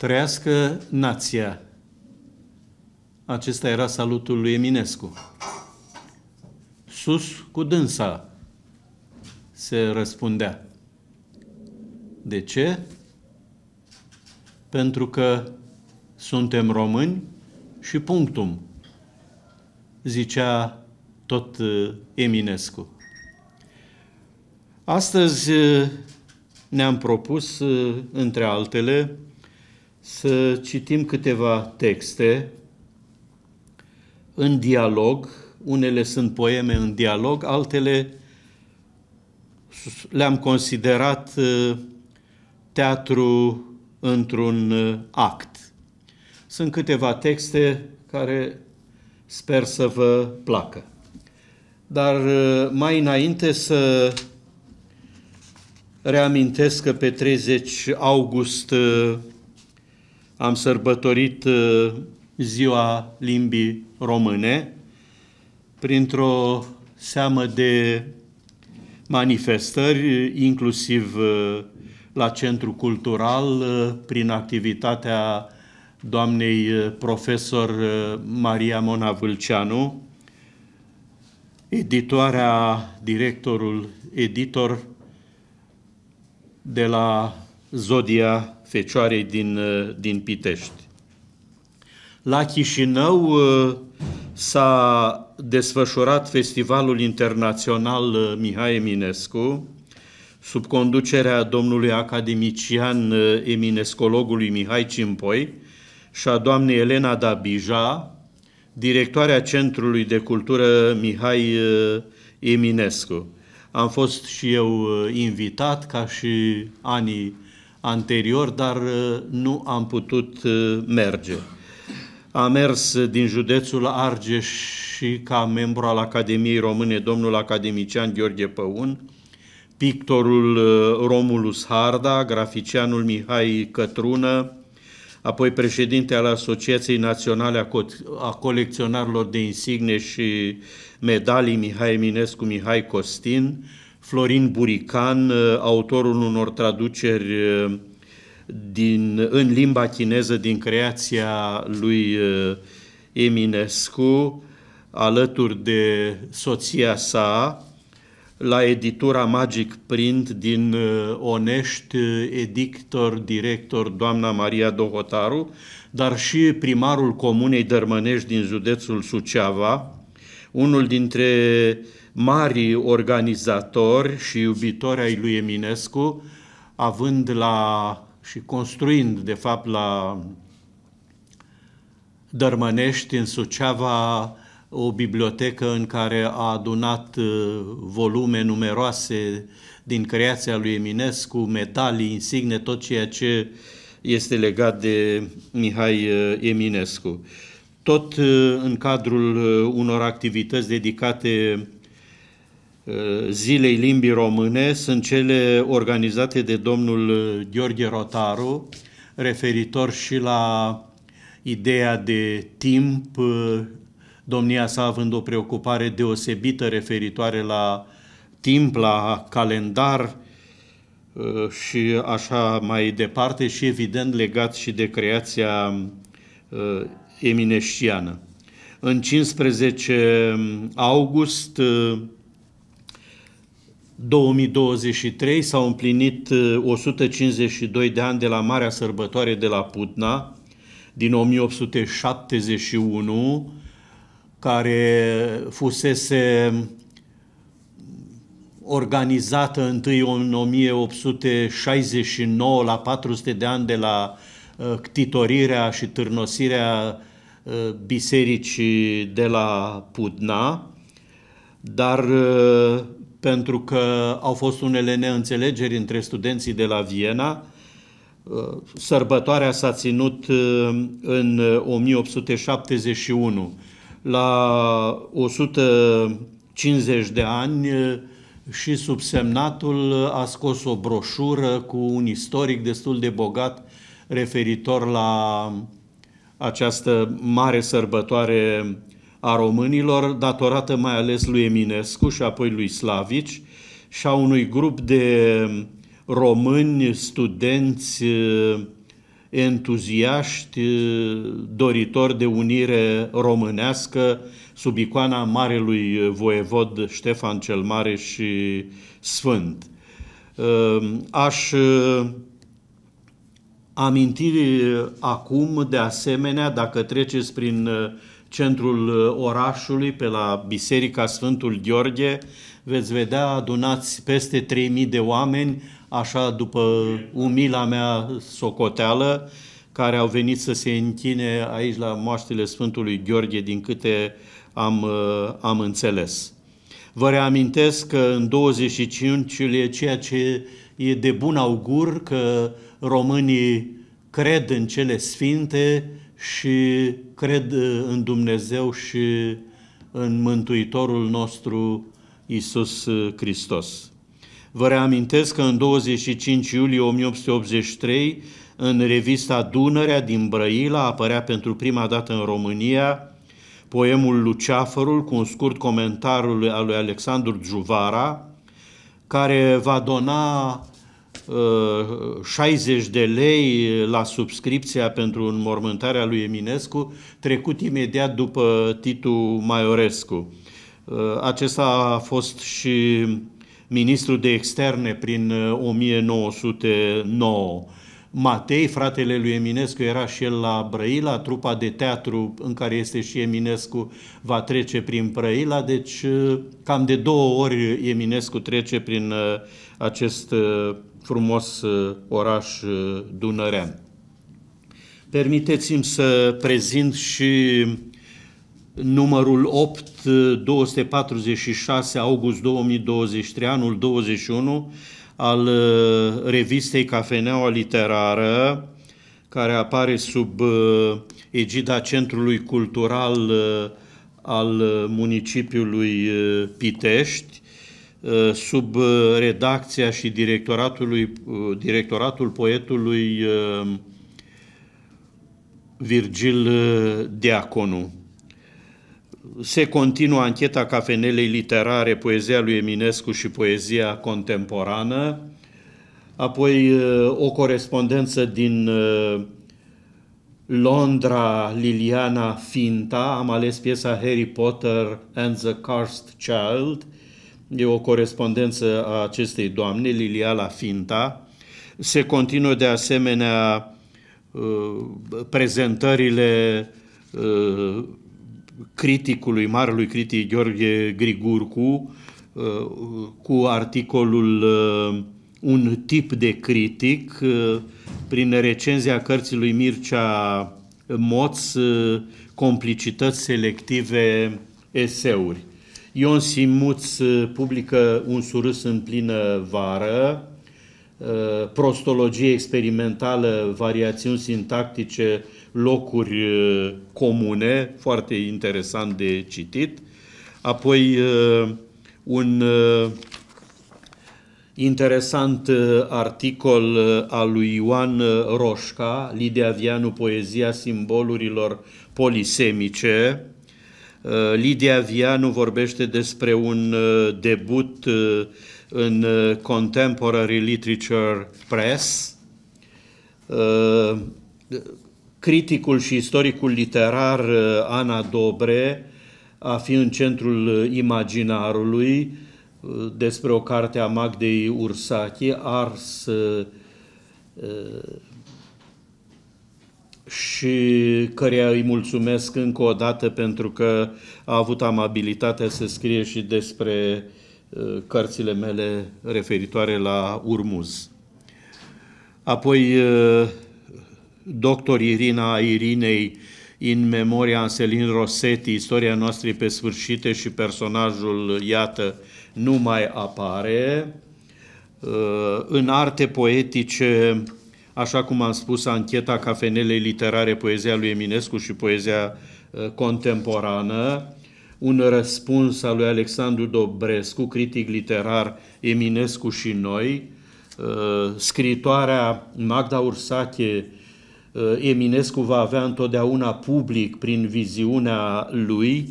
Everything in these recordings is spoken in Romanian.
Trăiască nația. Acesta era salutul lui Eminescu. Sus cu dânsa se răspundea. De ce? Pentru că suntem români și punctum, zicea tot uh, Eminescu. Astăzi uh, ne-am propus, uh, între altele, să citim câteva texte în dialog. Unele sunt poeme în dialog, altele le-am considerat uh, teatru într-un uh, act. Sunt câteva texte care sper să vă placă. Dar uh, mai înainte să reamintesc că pe 30 august am sărbătorit uh, ziua limbii române printr-o seamă de manifestări, inclusiv uh, la Centru Cultural, uh, prin activitatea doamnei profesor Maria Mona Vâlceanu, editoarea, directorul editor de la Zodia Fecioarei din, uh, din Pitești. La Chișinău uh, s-a desfășurat Festivalul Internațional uh, Mihai Eminescu, sub conducerea domnului academician eminescologului Mihai Cimpoi și a doamnei Elena Dabija, directoarea Centrului de Cultură Mihai Eminescu. Am fost și eu invitat, ca și anii anterior, dar uh, nu am putut uh, merge. Am mers din județul Argeș și ca membru al Academiei Române, domnul academician Gheorghe Păun, pictorul uh, Romulus Harda, graficianul Mihai Cătrună, apoi președinte al Asociației Naționale a, Co- a Colecționarilor de Insigne și Medalii Mihai Eminescu, Mihai Costin, Florin Burican, uh, autorul unor traduceri uh, din, în limba chineză din creația lui uh, Eminescu, alături de soția sa, la editura Magic Print din Onești, edictor, director, doamna Maria Dohotaru, dar și primarul comunei Dărmănești din județul Suceava, unul dintre uh, mari organizatori și iubitori ai lui Eminescu, având la și construind, de fapt, la Dărmănești, în Suceava, o bibliotecă în care a adunat uh, volume numeroase din creația lui Eminescu, metalii, insigne, tot ceea ce este legat de Mihai uh, Eminescu. Tot uh, în cadrul unor activități dedicate Uh, Zilei Limbii Române sunt cele organizate de domnul uh, Gheorghe Rotaru, referitor și la ideea de timp, uh, domnia sa având o preocupare deosebită referitoare la timp, la calendar și așa mai departe și evident legat și de creația emineștiană. În 15 um, august 2023 s-au împlinit 152 uh, de ani de la Marea Sărbătoare de la Putna, din 1871, care fusese organizată întâi în 1869, la 400 de ani de la uh, ctitorirea și târnosirea uh, bisericii de la Putna, dar pentru că au fost unele neînțelegeri între studenții de la Viena. Uh, sărbătoarea s-a ținut uh, în 1871. Uh, la 150 de ani și subsemnatul a scos o broșură cu un istoric destul de bogat referitor la această mare sărbătoare a românilor, datorată mai ales lui Eminescu și apoi lui Slavici și a unui grup de români, studenți, eh, entuziaști, eh, doritori de unire românească sub icoana Marelui Voievod Ștefan cel Mare și Sfânt. Eh, aș aminti acum, de asemenea, dacă treceți prin centrul uh, orașului, pe la Biserica Sfântul Gheorghe, veți vedea adunați peste 3000 de oameni, așa după umila mea socoteală, care au venit să se închine aici la moaștele Sfântului Gheorghe, din câte am, uh, am înțeles. Vă reamintesc că în 25 iulie, ceea ce e de bun augur, că românii cred în cele sfinte, și cred uh, în Dumnezeu și în Mântuitorul nostru Isus uh, Hristos. Vă reamintesc că în 25 iulie 1883, în revista Dunărea din Brăila, apărea pentru prima dată în România poemul Luceafărul cu un scurt comentariu al lui Alexandru Juvara, care va dona 60 uh, de lei la subscripția pentru înmormântarea lui Eminescu, trecut imediat după Titu Maiorescu. Uh, acesta a fost și ministru de externe prin 1909. Uh, Matei, fratele lui Eminescu, era și el la Brăila, trupa de teatru în care este și Eminescu va trece prin Brăila, deci cam de două ori Eminescu trece prin acest frumos uh, oraș uh, dunărean. Permiteți-mi să prezint și numărul 8, 246 uh, august 2023, anul 21, al revistei Cafeneaua Literară, care apare sub egida Centrului Cultural al municipiului Pitești. Uh, sub uh, redacția și directoratul uh, directoratul poetului Virgil Deaconu. Se continuă ancheta cafenelei literare, poezia lui Eminescu și poezia contemporană, apoi o corespondență din Londra, Liliana Finta, am ales piesa Harry Potter and the Cursed Child – e o corespondență a acestei doamne, Liliala Finta. Se continuă de asemenea uh, prezentările uh, criticului, marelui critic Gheorghe Grigurcu, uh, cu articolul Un tip de critic, prin recenzia cărții lui Mircea Moț, Complicități selective eseuri. Ion Simuț uh, publică un surâs în plină vară, uh, prostologie experimentală, variațiuni sintactice, locuri uh, comune, foarte interesant de citit. Apoi un interesant articol al lui Ioan Roșca, Lidia Vianu, Poezia simbolurilor polisemice, Uh, Lidia Vianu vorbește despre un uh, debut uh, în Contemporary Literature Press. Criticul și istoricul literar Ana Dobre a fi în centrul imaginarului despre o carte a Magdei Ursachi, ars și căreia îi mulțumesc încă o dată pentru că a avut amabilitatea să scrie și despre uh, cărțile mele referitoare la Urmuz. Apoi uh, doctor Irina Irinei în memoria Anselin Rosetti, istoria noastră pe sfârșite și personajul, iată, nu mai apare. Uh, în arte poetice, așa cum am spus, ancheta Cafenelei Literare, poezia lui Eminescu și poezia uh, contemporană, un răspuns al lui Alexandru Dobrescu, critic literar Eminescu și noi, uh, scritoarea Magda Ursache, uh, Eminescu va avea întotdeauna public prin viziunea lui.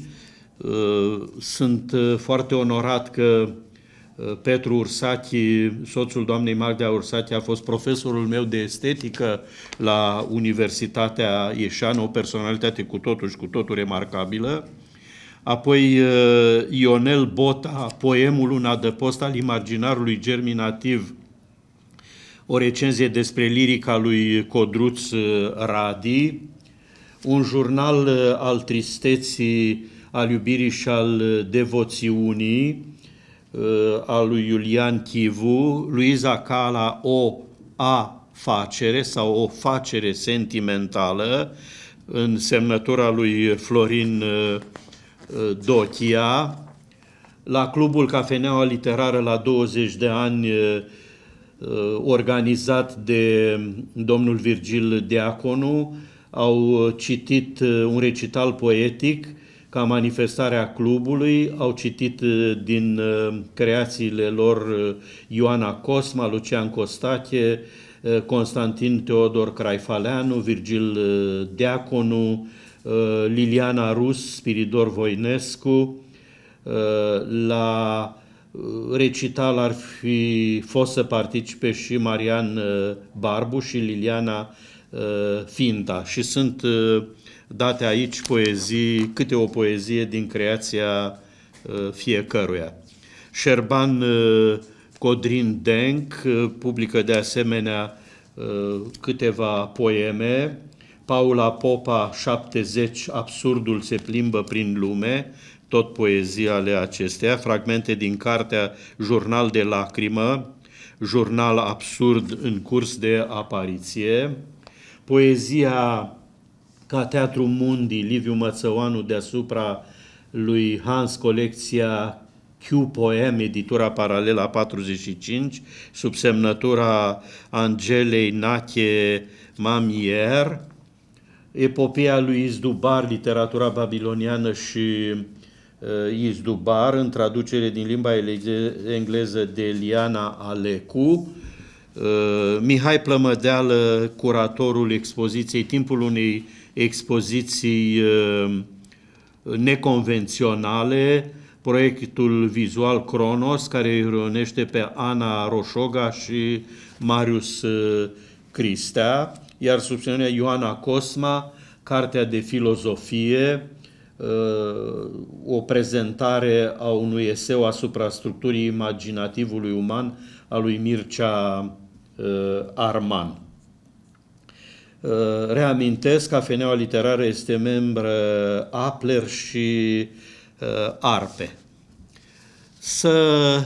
Sunt foarte onorat că Uh, Petru Ursachi, soțul doamnei Magda Ursachi, a fost profesorul meu de estetică la Universitatea Ieșană, o personalitate cu totul și cu totul remarcabilă. Apoi uh, Ionel Bota, poemul Un adăpost al imaginarului germinativ, o recenzie despre lirica lui Codruț uh, Radi, un jurnal al tristeții, al iubirii și al devoțiunii, Uh, al lui Iulian Chivu, Luiza Cala o afacere sau o facere sentimentală în semnătura lui Florin uh, uh, Dochia, la Clubul Cafeneaua Literară la 20 de ani organizat de domnul Virgil Deaconu, au citit un recital poetic ca manifestarea clubului, au citit uh, din uh, creațiile lor uh, Ioana Cosma, Lucian Costache, Constantin Teodor Craifaleanu, Virgil Deaconu, Liliana Rus, Spiridor Voinescu. La recital ar fi fost să participe și Marian Barbu și Liliana Finta și sunt date aici poezii, câte o poezie din creația uh, fiecăruia. Șerban uh, Codrin Denk uh, publică de asemenea câteva poeme, Paula Popa, 70, Absurdul se plimbă prin lume, tot poezii ale acesteia, fragmente din cartea Jurnal de lacrimă, Jurnal absurd în curs de apariție, poezia ca Teatru Mundi, Liviu Mățăoanu deasupra lui Hans colecția Q Poem, editura paralela 45, sub semnătura Angelei Nache Mamier, epopia lui Izdubar, literatura babiloniană și uh, Izdubar, în traducere din limba engleză de Eliana Alecu, uh, Mihai Plămădeală, curatorul expoziției Timpul unei expoziții uh, neconvenționale, proiectul vizual Cronos, care reunește pe Ana Roșoga și Marius uh, Cristea, iar subținerea Ioana Cosma, cartea de filozofie, uh, o prezentare a unui eseu asupra structurii imaginativului uman a lui Mircea Arman. Eh, reamintesc, Cafeneaua Literară este membră Apler și eh, Arpe. Să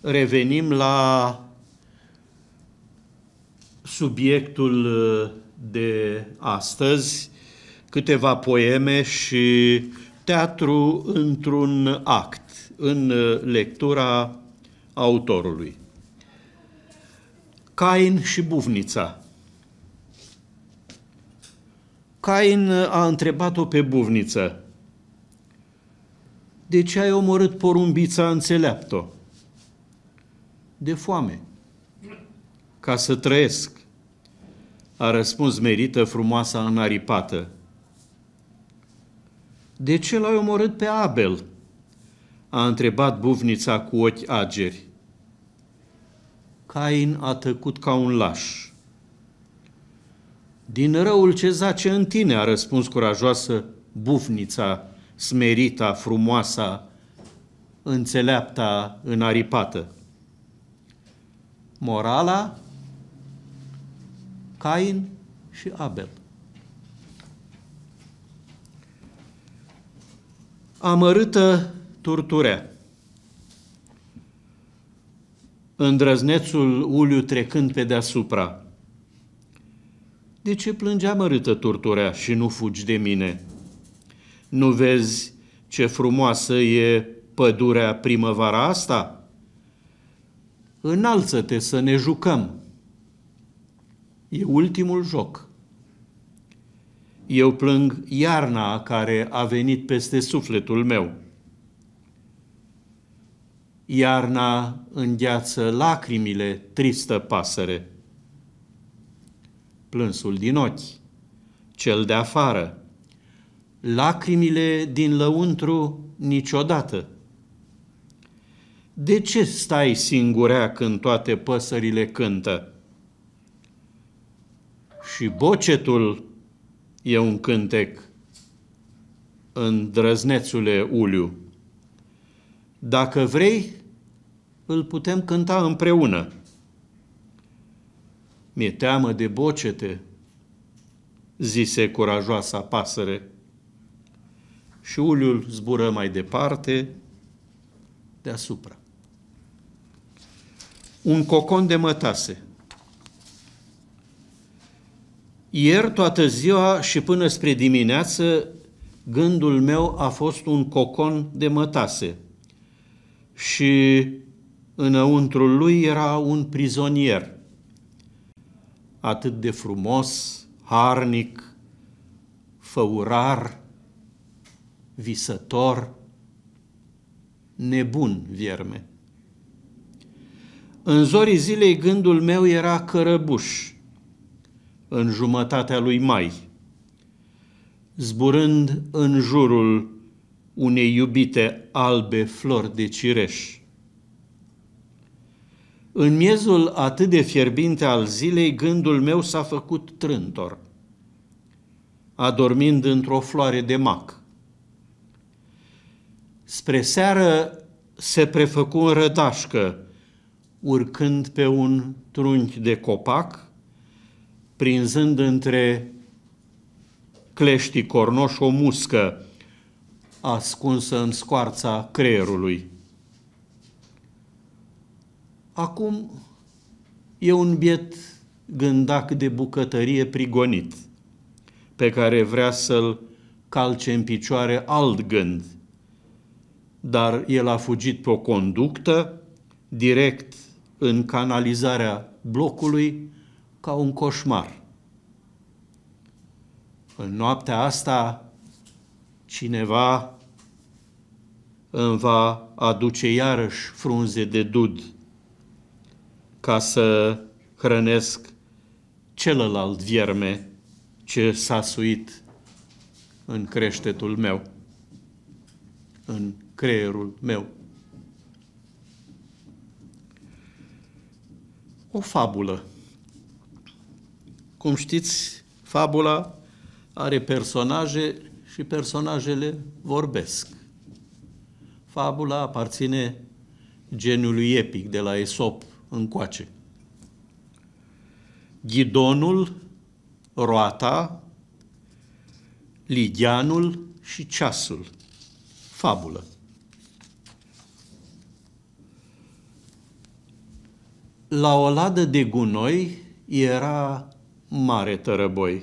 revenim la subiectul eh, de astăzi, câteva poeme și teatru într-un act, în lectura autorului. Cain și buvnița – Cain a întrebat-o pe buvniță. De ce ai omorât porumbița înțeleaptă? De foame. Ca să trăiesc. A răspuns merită frumoasa înaripată. De ce l-ai omorât pe Abel? A întrebat buvnița cu ochi ageri. Cain a tăcut ca un laș din răul ce zace în tine, a răspuns curajoasă bufnița, smerita, frumoasa, înțeleapta, înaripată. Morala, Cain și Abel. Amărâtă turturea. Îndrăznețul uliu trecând pe deasupra – de ce plânge amărâtă torturea și nu fugi de mine? Nu vezi ce frumoasă e pădurea primăvara asta? Înalță-te să ne jucăm. E ultimul joc. Eu plâng iarna care a venit peste sufletul meu. Iarna îngheață lacrimile, tristă pasăre plânsul din ochi, cel de afară, lacrimile din lăuntru niciodată. De ce stai singurea când toate păsările cântă? Și bocetul e un cântec, îndrăznețule Uliu. Dacă vrei, îl putem cânta împreună. Mi-e teamă de bocete, zise curajoasa pasăre. Și uliul zbură mai departe, deasupra. Un cocon de mătase. Ieri toată ziua și până spre dimineață gândul meu a fost un cocon de mătase și înăuntrul lui era un prizonier atât de frumos, harnic, făurar, visător, nebun vierme. În zorii zilei gândul meu era cărăbuș, în jumătatea lui mai, zburând în jurul unei iubite albe flori de cireș. În miezul atât de fierbinte al zilei, gândul meu s-a făcut trântor, adormind într-o floare de mac. Spre seară se prefăcu în rădașcă, urcând pe un trunchi de copac, prinzând între cleștii cornoși o muscă ascunsă în scoarța creierului. Acum e un biet gândac de bucătărie prigonit, pe care vrea să-l calce în picioare alt gând. Dar el a fugit pe o conductă, direct în canalizarea blocului, ca un coșmar. În noaptea asta, cineva îmi va aduce iarăși frunze de dud ca să hrănesc celălalt vierme ce s-a suit în creștetul meu, în creierul meu. O fabulă. Cum știți, fabula are personaje și personajele vorbesc. Fabula aparține genului epic de la Esop, încoace. Ghidonul, roata, ligianul și ceasul. Fabulă. La o ladă de gunoi era mare tărăboi.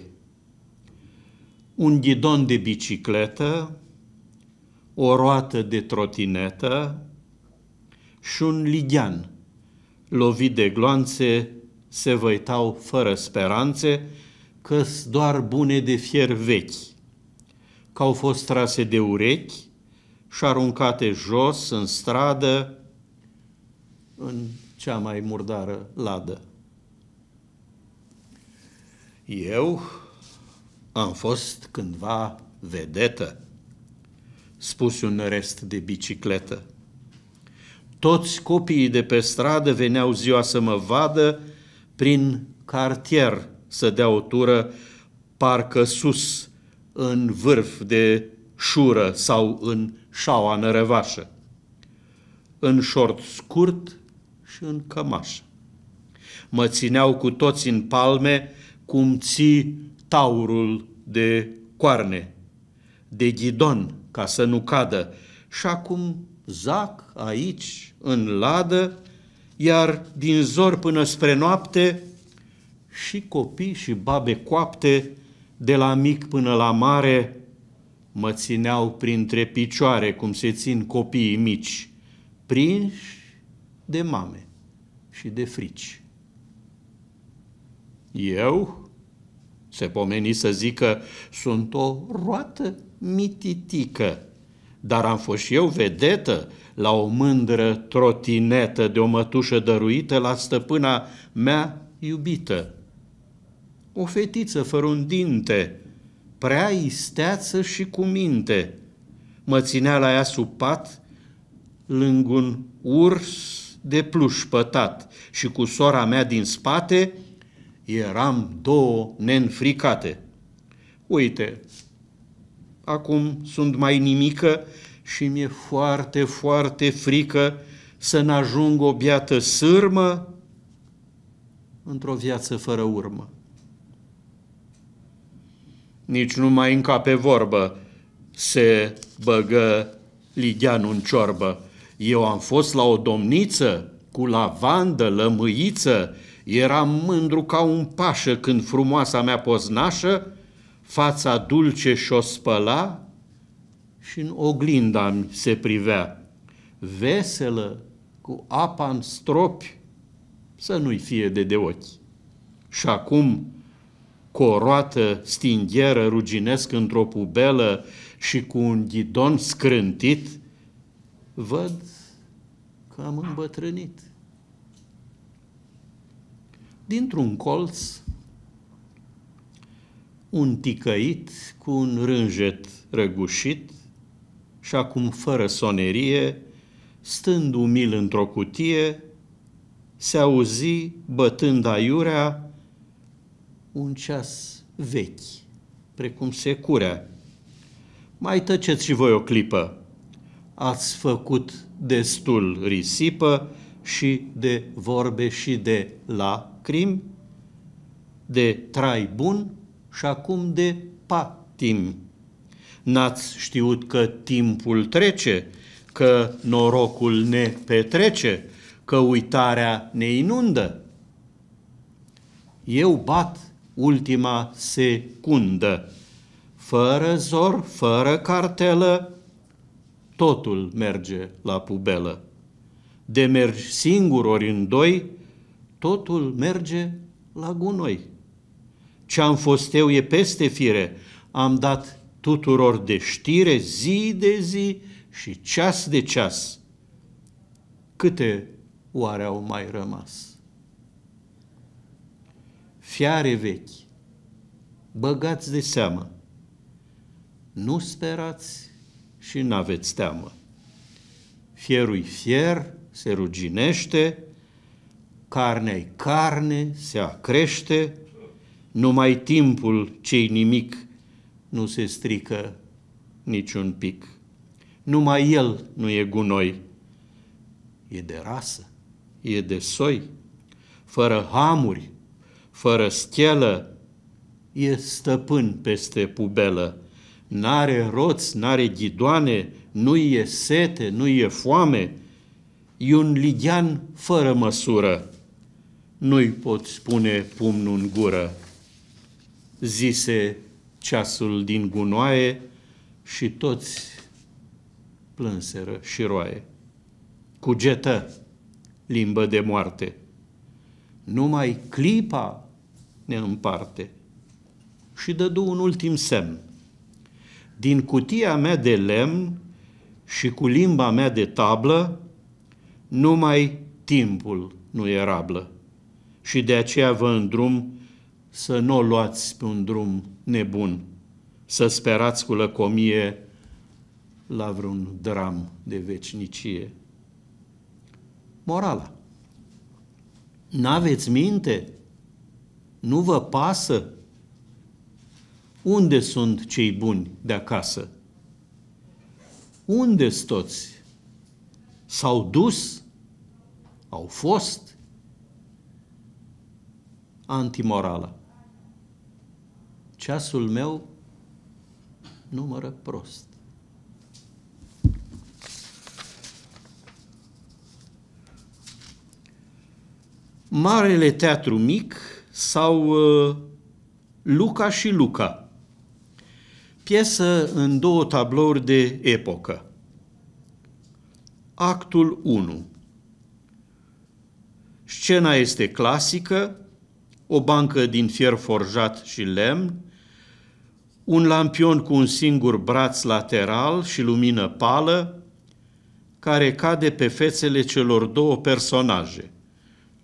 Un ghidon de bicicletă, o roată de trotinetă și un ligian – lovit de gloanțe, se văitau fără speranțe, că doar bune de fier vechi, că au fost trase de urechi și aruncate jos în stradă, în cea mai murdară ladă. Eu am fost cândva vedetă, spus un rest de bicicletă. Toți copiii de pe stradă veneau ziua să mă vadă prin cartier să dea o tură parcă sus, în vârf de șură sau în șaua nărăvașă, în șort scurt și în cămaș. Mă țineau cu toți în palme cum ții taurul de coarne, de ghidon ca să nu cadă, și acum zac aici, în ladă, iar din zor până spre noapte și copii și babe coapte, de la mic până la mare, mă țineau printre picioare cum se țin copiii mici, prinși de mame și de frici. Eu, se pomeni să zică, sunt o roată mititică, dar am fost și eu vedetă, la o mândră trotinetă de o mătușă dăruită la stăpâna mea iubită. O fetiță fără un dinte, prea isteață și cu minte, mă ținea la ea sub pat, lângă un urs de pluș pătat și cu sora mea din spate eram două nenfricate. Uite, acum sunt mai nimică și mi-e foarte, foarte frică să n-ajung o biată sârmă într-o viață fără urmă. Nici nu mai încape vorbă, se băgă Ligianul în ciorbă. Eu am fost la o domniță cu lavandă, lămâiță, eram mândru ca un pașă când frumoasa mea poznașă, fața dulce și-o spăla, și în oglinda se privea, veselă, cu apa în stropi, să nu-i fie de de ochi. Și acum, cu o roată stingheră ruginesc într-o pubelă și cu un ghidon scrântit, văd că am îmbătrânit. Dintr-un colț, un ticăit cu un rânjet răgușit, și acum fără sonerie, stând umil într-o cutie, se auzi, bătând aiurea, un ceas vechi, precum securea. Mai tăceți și voi o clipă, ați făcut destul risipă și de vorbe și de crim, de trai bun și acum de patim. N-ați știut că timpul trece, că norocul ne petrece, că uitarea ne inundă? Eu bat ultima secundă. Fără zor, fără cartelă, totul merge la pubelă. De mergi singur ori în doi, totul merge la gunoi. Ce-am fost eu e peste fire, am dat tuturor de știre zi de zi și ceas de ceas. Câte oare au mai rămas? Fiare vechi, băgați de seamă, nu sperați și n-aveți teamă. Fierul fier se ruginește, carnei carne se acrește, numai timpul cei nimic nu se strică niciun pic. Numai el nu e gunoi. E de rasă, e de soi, fără hamuri, fără schelă, e stăpân peste pubelă. N-are roți, n-are ghidoane, nu-i e sete, nu-i e foame, e un lighean fără măsură. Nu-i pot spune pumnul în gură. Zise ceasul din gunoaie și toți plânseră și roaie. Cugetă, limbă de moarte, numai clipa ne împarte. Și dădu un ultim semn. Din cutia mea de lemn și cu limba mea de tablă, numai timpul nu e rablă. Și de aceea vă îndrum să nu o luați pe un drum nebun să sperați cu lăcomie la vreun dram de vecinicie. Morala. N-aveți minte? Nu vă pasă? Unde sunt cei buni de acasă? Unde toți? S-au dus? Au fost? Antimorala ceasul meu numără prost. Marele Teatru Mic sau uh, Luca și Luca. Piesă în două tablouri de epocă. Actul 1. Scena este clasică, o bancă din fier forjat și lemn, un lampion cu un singur braț lateral și lumină pală, care cade pe fețele celor două personaje,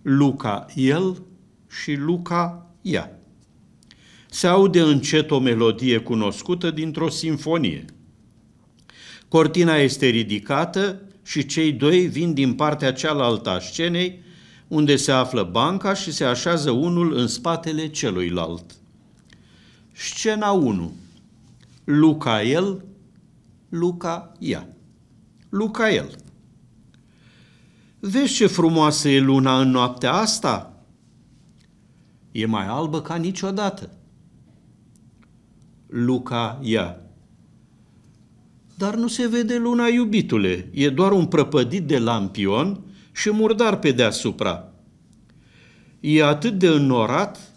Luca el și Luca ea. Se aude încet o melodie cunoscută dintr-o sinfonie. Cortina este ridicată și cei doi vin din partea cealaltă a scenei, unde se află banca și se așează unul în spatele celuilalt. Scena 1. Luca el, Luca ea. Luca el. Vezi ce frumoasă e luna în noaptea asta? E mai albă ca niciodată. Luca ea. Dar nu se vede luna, iubitule. E doar un prăpădit de lampion și murdar pe deasupra. E atât de înnorat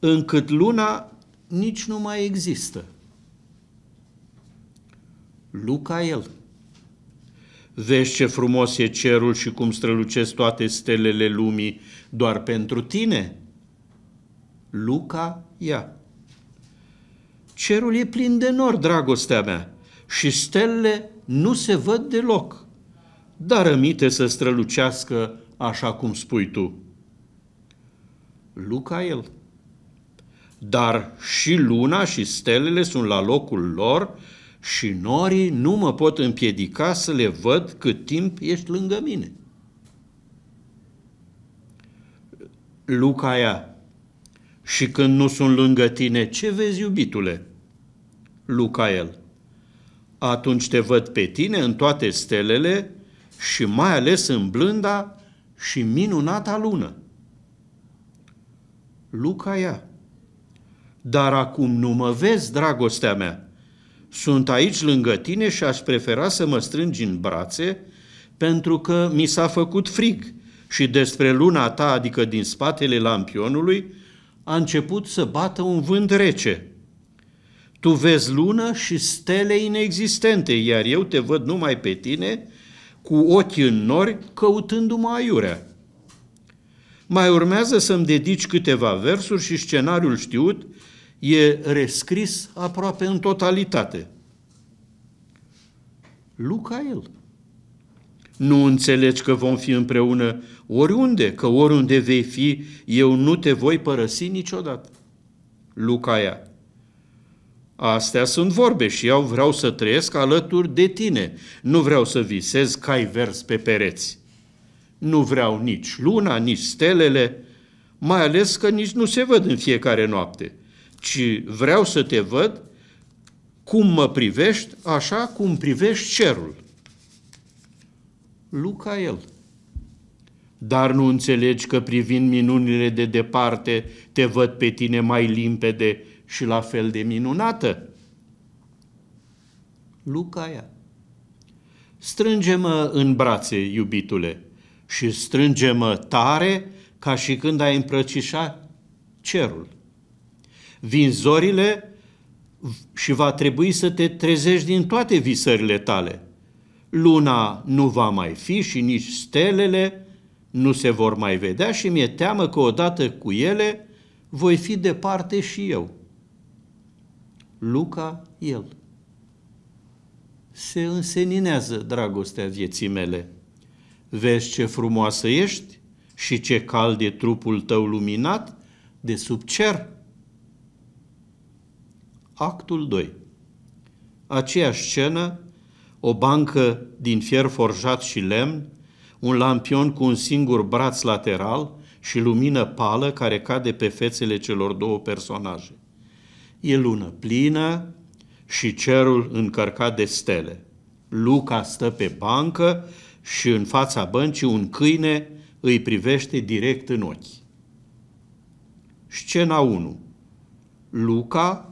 încât luna nici nu mai există. Luca el. Vezi ce frumos e cerul și cum strălucesc toate stelele lumii doar pentru tine? Luca ea. Cerul e plin de nori, dragostea mea, și stelele nu se văd deloc, dar rămite să strălucească așa cum spui tu. Luca el dar și luna și stelele sunt la locul lor și norii nu mă pot împiedica să le văd cât timp ești lângă mine. Lucaia, și când nu sunt lângă tine, ce vezi, iubitule? Lucael, atunci te văd pe tine în toate stelele și mai ales în blânda și minunata lună. Lucaia, dar acum nu mă vezi, dragostea mea. Sunt aici lângă tine și aș prefera să mă strângi în brațe pentru că mi s-a făcut frig și despre luna ta, adică din spatele lampionului, a început să bată un vânt rece. Tu vezi lună și stele inexistente, iar eu te văd numai pe tine, cu ochii în nori, căutându-mă aiurea. Mai urmează să-mi dedici câteva versuri și scenariul știut e rescris aproape în totalitate. Luca, el? Nu înțelegi că vom fi împreună oriunde, că oriunde vei fi, eu nu te voi părăsi niciodată. Lucaia. Astea sunt vorbe și eu vreau să trăiesc alături de tine. Nu vreau să visez cai vers pe pereți. Nu vreau nici luna, nici stelele, mai ales că nici nu se văd în fiecare noapte ci vreau să te văd cum mă privești, așa cum privești cerul. Luca el. Dar nu înțelegi că privind minunile de departe, te văd pe tine mai limpede și la fel de minunată? Luca ea. Strânge-mă în brațe, iubitule, și strânge-mă tare ca și când ai împrăcișa cerul vinzorile și va trebui să te trezești din toate visările tale. Luna nu va mai fi și nici stelele nu se vor mai vedea și mi-e teamă că odată cu ele voi fi departe și eu. Luca, el. Se înseninează dragostea vieții mele. Vezi ce frumoasă ești și ce cald e trupul tău luminat de sub cer Actul 2 Aceeași scenă, o bancă din fier forjat și lemn, un lampion cu un singur braț lateral și lumină pală care cade pe fețele celor două personaje. E lună plină și cerul încărcat de stele. Luca stă pe bancă și în fața băncii un câine îi privește direct în ochi. Scena 1. Luca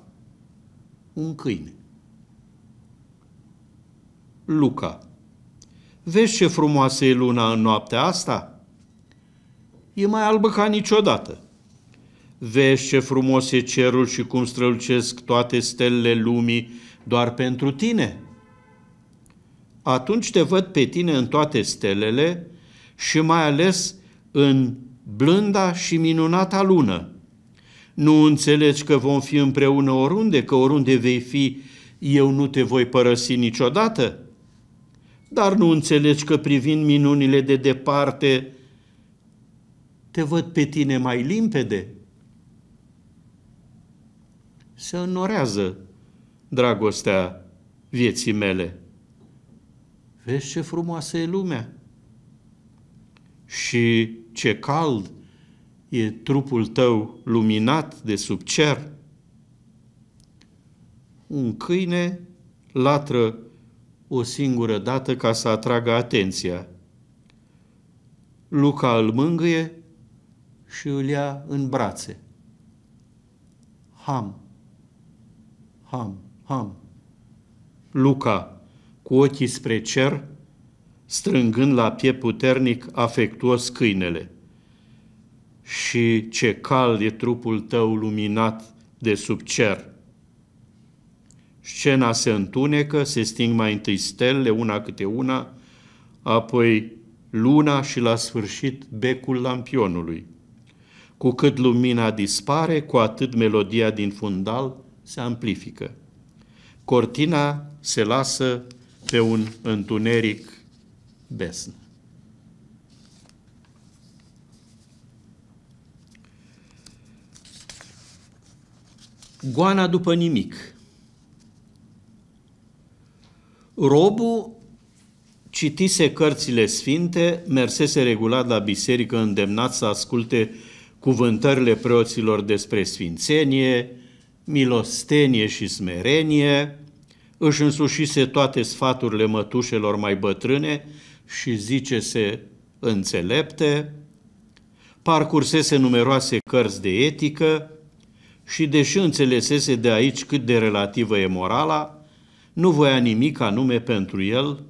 un câine. Luca. Vezi ce frumoasă e luna în noaptea asta? E mai albă ca niciodată. Vezi ce frumos e cerul și cum strălucesc toate stelele lumii doar pentru tine? Atunci te văd pe tine în toate stelele și mai ales în blânda și minunata lună. Nu înțelegi că vom fi împreună oriunde, că oriunde vei fi, eu nu te voi părăsi niciodată? Dar nu înțelegi că privind minunile de departe, te văd pe tine mai limpede? Se înorează dragostea vieții mele. Vezi ce frumoasă e lumea și ce cald e trupul tău luminat de sub cer? Un câine latră o singură dată ca să atragă atenția. Luca îl mângâie și îl ia în brațe. Ham, ham, ham. Luca, cu ochii spre cer, strângând la piept puternic afectuos câinele și ce cal e trupul tău luminat de sub cer. Scena se întunecă, se sting mai întâi stelele, una câte una, apoi luna și la sfârșit becul lampionului. Cu cât lumina dispare, cu atât melodia din fundal se amplifică. Cortina se lasă pe un întuneric besn. goana după nimic. Robu citise cărțile sfinte, mersese regulat la biserică, îndemnat să asculte cuvântările preoților despre sfințenie, milostenie și smerenie, își însușise toate sfaturile mătușelor mai bătrâne și zicese înțelepte, parcursese numeroase cărți de etică, și deși înțelesese de aici cât de relativă e morala, nu voia nimic anume pentru el,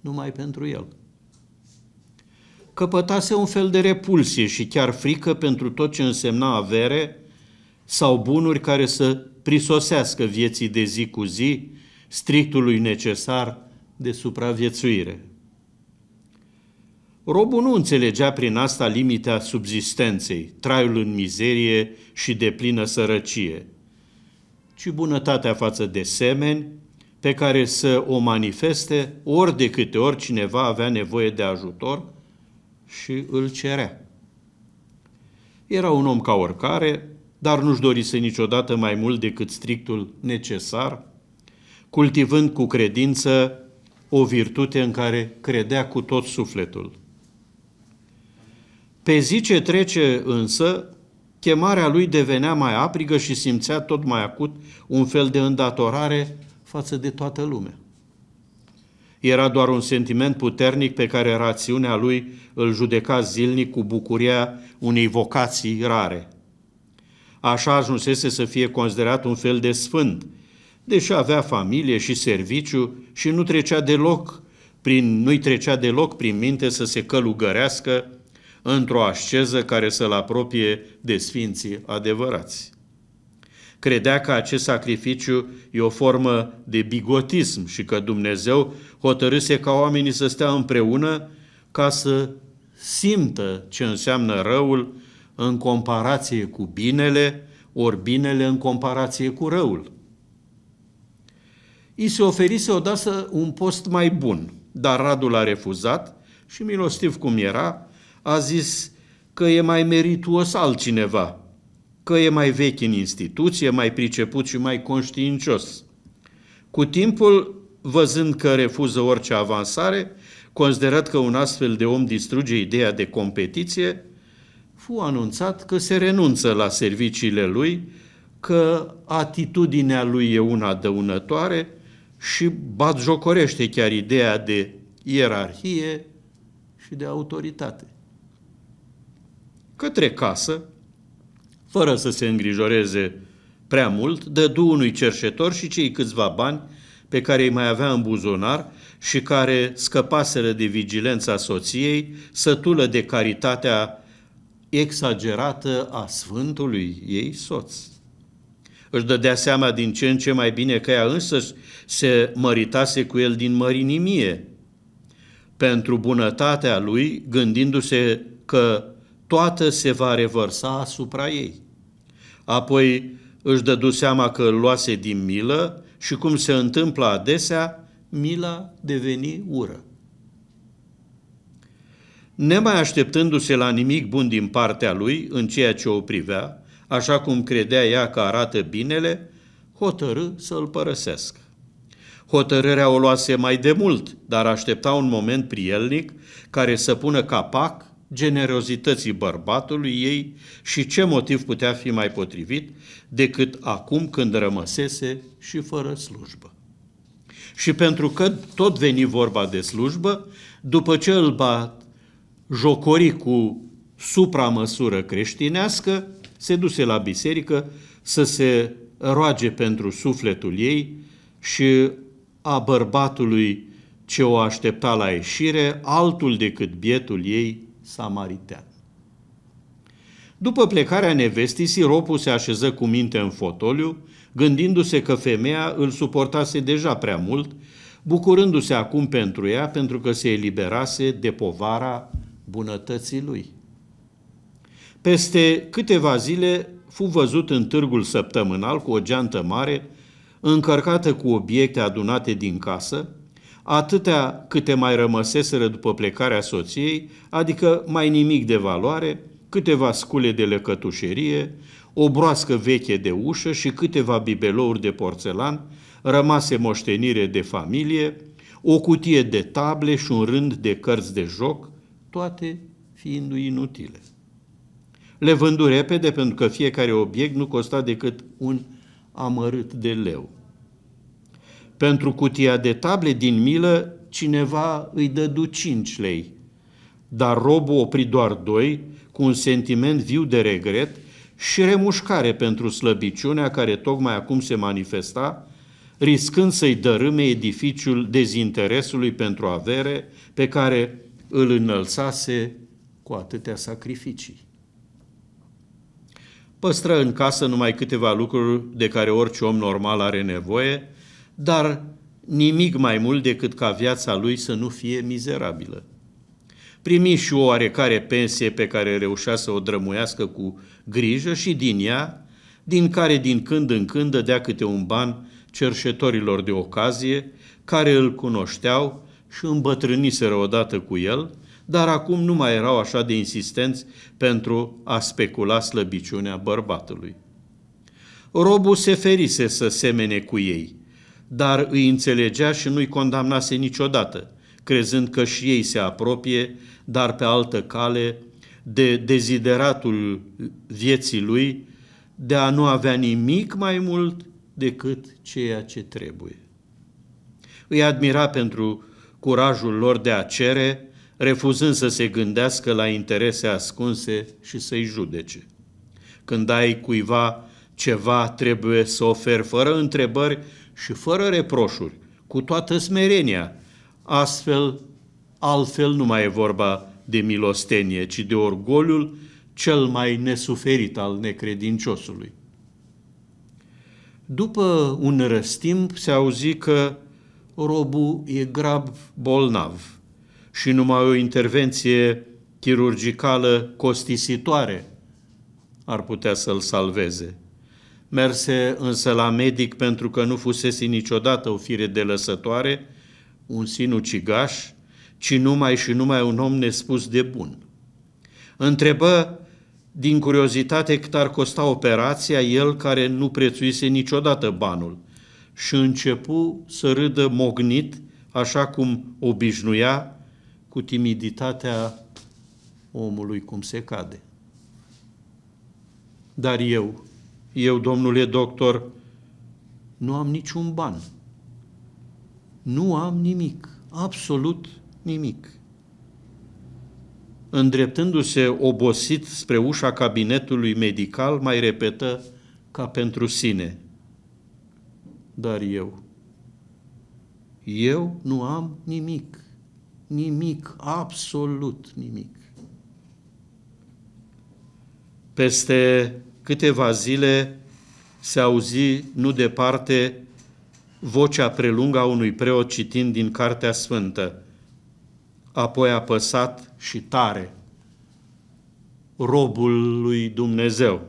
numai pentru el. Căpătase un fel de repulsie și chiar frică pentru tot ce însemna avere sau bunuri care să prisosească vieții de zi cu zi, strictului necesar de supraviețuire. Robul nu înțelegea prin asta limita subzistenței, traiul în mizerie și de plină sărăcie, ci bunătatea față de semeni pe care să o manifeste ori de câte ori cineva avea nevoie de ajutor și îl cerea. Era un om ca oricare, dar nu-și dorise niciodată mai mult decât strictul necesar, cultivând cu credință o virtute în care credea cu tot sufletul. Pe zi ce trece însă, chemarea lui devenea mai aprigă și simțea tot mai acut un fel de îndatorare față de toată lumea. Era doar un sentiment puternic pe care rațiunea lui îl judeca zilnic cu bucuria unei vocații rare. Așa ajunsese să fie considerat un fel de sfânt, deși avea familie și serviciu și nu trecea deloc prin, nu-i trecea deloc prin minte să se călugărească într-o asceză care să-l apropie de sfinții adevărați. Credea că acest sacrificiu e o formă de bigotism și că Dumnezeu hotărâse ca oamenii să stea împreună ca să simtă ce înseamnă răul în comparație cu binele, ori binele în comparație cu răul. I se oferise odată un post mai bun, dar Radul a refuzat și, milostiv cum era, a zis că e mai merituos altcineva, că e mai vechi în instituție, mai priceput și mai conștiincios. Cu timpul, văzând că refuză orice avansare, considerat că un astfel de om distruge ideea de competiție, fu anunțat că se renunță la serviciile lui, că atitudinea lui e una dăunătoare și batjocorește chiar ideea de ierarhie și de autoritate către casă, fără să se îngrijoreze prea mult, dădu unui cerșetor și cei câțiva bani pe care îi mai avea în buzunar și care scăpaseră de vigilența soției, sătulă de caritatea exagerată a sfântului ei soț. Își dădea seama din ce în ce mai bine că ea însăși se măritase cu el din mărinimie, pentru bunătatea lui, gândindu-se că toată se va revărsa asupra ei. Apoi își dădu seama că îl luase din milă și cum se întâmplă adesea, mila deveni ură. Nemai așteptându-se la nimic bun din partea lui în ceea ce o privea, așa cum credea ea că arată binele, hotărâ să-l părăsească. Hotărârea o luase mai de mult, dar aștepta un moment prielnic care să pună capac generozității bărbatului ei și ce motiv putea fi mai potrivit decât acum când rămăsese și fără slujbă. Și pentru că tot veni vorba de slujbă, după ce îl bat jocori cu supramăsură creștinească, se duse la biserică să se roage pentru sufletul ei și a bărbatului ce o aștepta la ieșire, altul decât bietul ei samaritean. După plecarea nevestii, siropul se așeză cu minte în fotoliu, gândindu-se că femeia îl suportase deja prea mult, bucurându-se acum pentru ea, pentru că se eliberase de povara bunătății lui. Peste câteva zile fu văzut în târgul săptămânal cu o geantă mare, încărcată cu obiecte adunate din casă, atâtea câte mai rămăseseră după plecarea soției, adică mai nimic de valoare, câteva scule de lăcătușerie, o broască veche de ușă și câteva bibelouri de porțelan, rămase moștenire de familie, o cutie de table și un rând de cărți de joc, toate fiindu inutile. Le vându repede pentru că fiecare obiect nu costa decât un amărât de leu. Pentru cutia de table din milă, cineva îi dădu cinci lei. Dar robul opri doar doi, cu un sentiment viu de regret și remușcare pentru slăbiciunea care tocmai acum se manifesta, riscând să-i dărâme edificiul dezinteresului pentru avere pe care îl înălțase cu atâtea sacrificii. Păstră în casă numai câteva lucruri de care orice om normal are nevoie, dar nimic mai mult decât ca viața lui să nu fie mizerabilă. Primi și o oarecare pensie pe care reușea să o drămuiască cu grijă și din ea, din care din când în când dădea câte un ban cerșetorilor de ocazie, care îl cunoșteau și îmbătrâniseră odată cu el, dar acum nu mai erau așa de insistenți pentru a specula slăbiciunea bărbatului. Robul se ferise să semene cu ei – dar îi înțelegea și nu-i condamnase niciodată, crezând că și ei se apropie, dar pe altă cale, de dezideratul vieții lui, de a nu avea nimic mai mult decât ceea ce trebuie. Îi admira pentru curajul lor de a cere, refuzând să se gândească la interese ascunse și să-i judece. Când ai cuiva ceva, trebuie să oferi fără întrebări și fără reproșuri, cu toată smerenia. Astfel, altfel nu mai e vorba de milostenie, ci de orgoliul cel mai nesuferit al necredinciosului. După un răstimp se auzi că robul e grab bolnav și numai o intervenție chirurgicală costisitoare ar putea să-l salveze merse însă la medic pentru că nu fusese niciodată o fire de lăsătoare, un sinucigaș, ci numai și numai un om nespus de bun. Întrebă din curiozitate cât ar costa operația el care nu prețuise niciodată banul și începu să râdă mognit, așa cum obișnuia, cu timiditatea omului cum se cade. Dar eu, eu, domnule doctor, nu am niciun ban. Nu am nimic, absolut nimic. Îndreptându-se obosit spre ușa cabinetului medical, mai repetă ca pentru sine. Dar eu, eu nu am nimic, nimic, absolut nimic. Peste câteva zile se auzi nu departe vocea prelungă a unui preot citind din Cartea Sfântă, apoi apăsat și tare, robul lui Dumnezeu.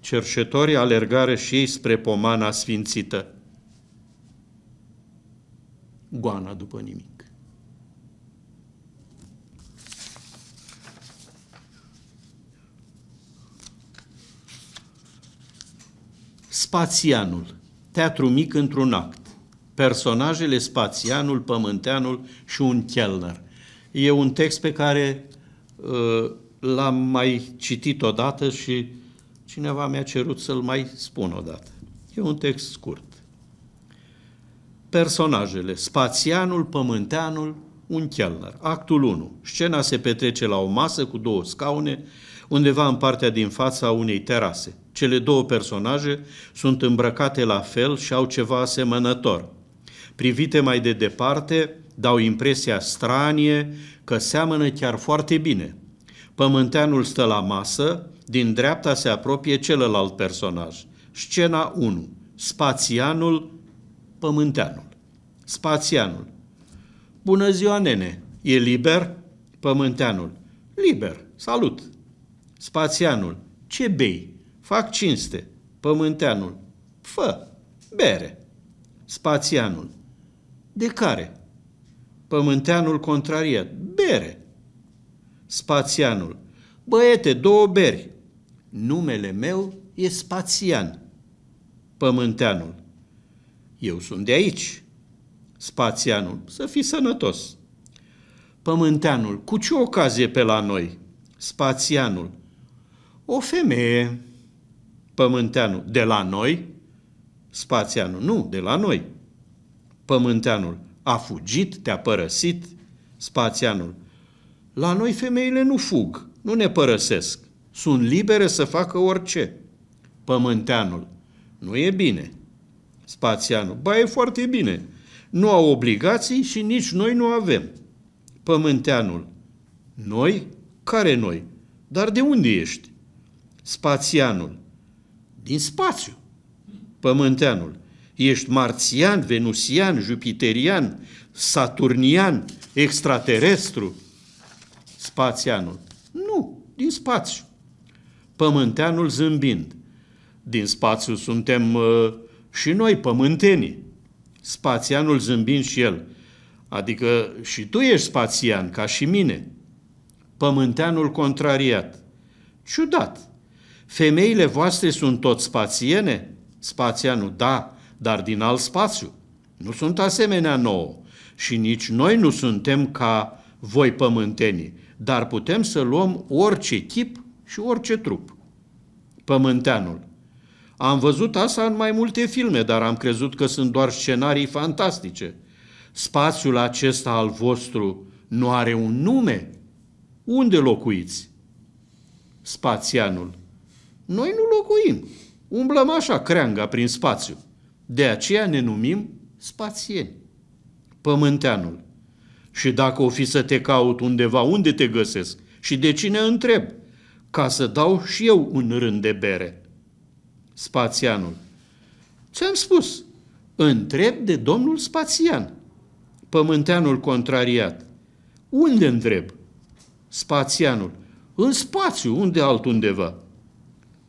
Cerșetorii alergare și ei spre pomana sfințită. Goana după nimic. Spațianul, teatru mic într-un act, personajele Spațianul, Pământeanul și un chelner. E un text pe care uh, l-am mai citit odată și cineva mi-a cerut să-l mai spun odată. E un text scurt. Personajele, Spațianul, Pământeanul, un chelner. Actul 1. Scena se petrece la o masă cu două scaune, undeva în partea din fața unei terase. Cele două personaje sunt îmbrăcate la fel și au ceva asemănător. Privite mai de departe, dau impresia stranie că seamănă chiar foarte bine. Pământeanul stă la masă, din dreapta se apropie celălalt personaj. Scena 1. Spațianul, Pământeanul. Spațianul. Bună ziua, nene! E liber? Pământeanul. Liber. Salut! Spațianul. Ce bei? Fac cinste. Pământeanul. Fă. Bere. Spațianul. De care? Pământeanul contrariat. Bere. Spațianul. Băiete, două beri. Numele meu e Spațian. Pământeanul. Eu sunt de aici. Spațianul. Să fii sănătos. Pământeanul. Cu ce ocazie pe la noi? Spațianul. O femeie. Pământeanul de la noi, spațianul nu, de la noi. Pământeanul a fugit, te-a părăsit, Spațianul. La noi femeile nu fug, nu ne părăsesc, sunt libere să facă orice. Pământeanul, nu e bine. Spațianul, ba e foarte bine, nu au obligații și nici noi nu avem. Pământeanul, noi? Care noi? Dar de unde ești? Spațianul, din spațiu. Pământeanul. Ești marțian, venusian, jupiterian, saturnian, extraterestru, spațianul. Nu, din spațiu. Pământeanul zâmbind. Din spațiu suntem uh, și noi, pământenii. Spațianul zâmbind și el. Adică și tu ești spațian, ca și mine. Pământeanul contrariat. Ciudat. Femeile voastre sunt tot spațiene? Spațianul, da, dar din alt spațiu. Nu sunt asemenea nouă și nici noi nu suntem ca voi pământenii, dar putem să luăm orice chip și orice trup. Pământeanul. Am văzut asta în mai multe filme, dar am crezut că sunt doar scenarii fantastice. Spațiul acesta al vostru nu are un nume? Unde locuiți? Spațianul. Noi nu locuim. Umblăm așa, creanga, prin spațiu. De aceea ne numim spațieni. Pământeanul. Și dacă o fi să te caut undeva, unde te găsesc? Și de cine întreb? Ca să dau și eu un rând de bere. Spațianul. Ți-am spus, întreb de domnul spațian. Pământeanul contrariat. Unde întreb? Spațianul. În spațiu, unde altundeva.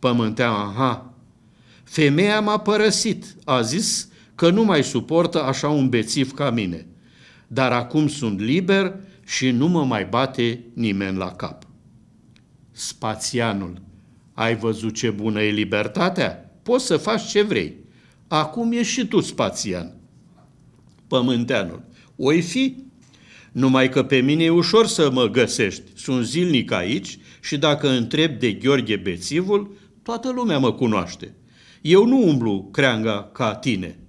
Pământeama, aha, femeia m-a părăsit, a zis că nu mai suportă așa un bețiv ca mine, dar acum sunt liber și nu mă mai bate nimeni la cap. Spațianul, ai văzut ce bună e libertatea? Poți să faci ce vrei. Acum ești și tu spațian. Pământeanul, oi fi? Numai că pe mine e ușor să mă găsești. Sunt zilnic aici și dacă întreb de Gheorghe Bețivul, Toată lumea mă cunoaște. Eu nu umblu creanga ca tine.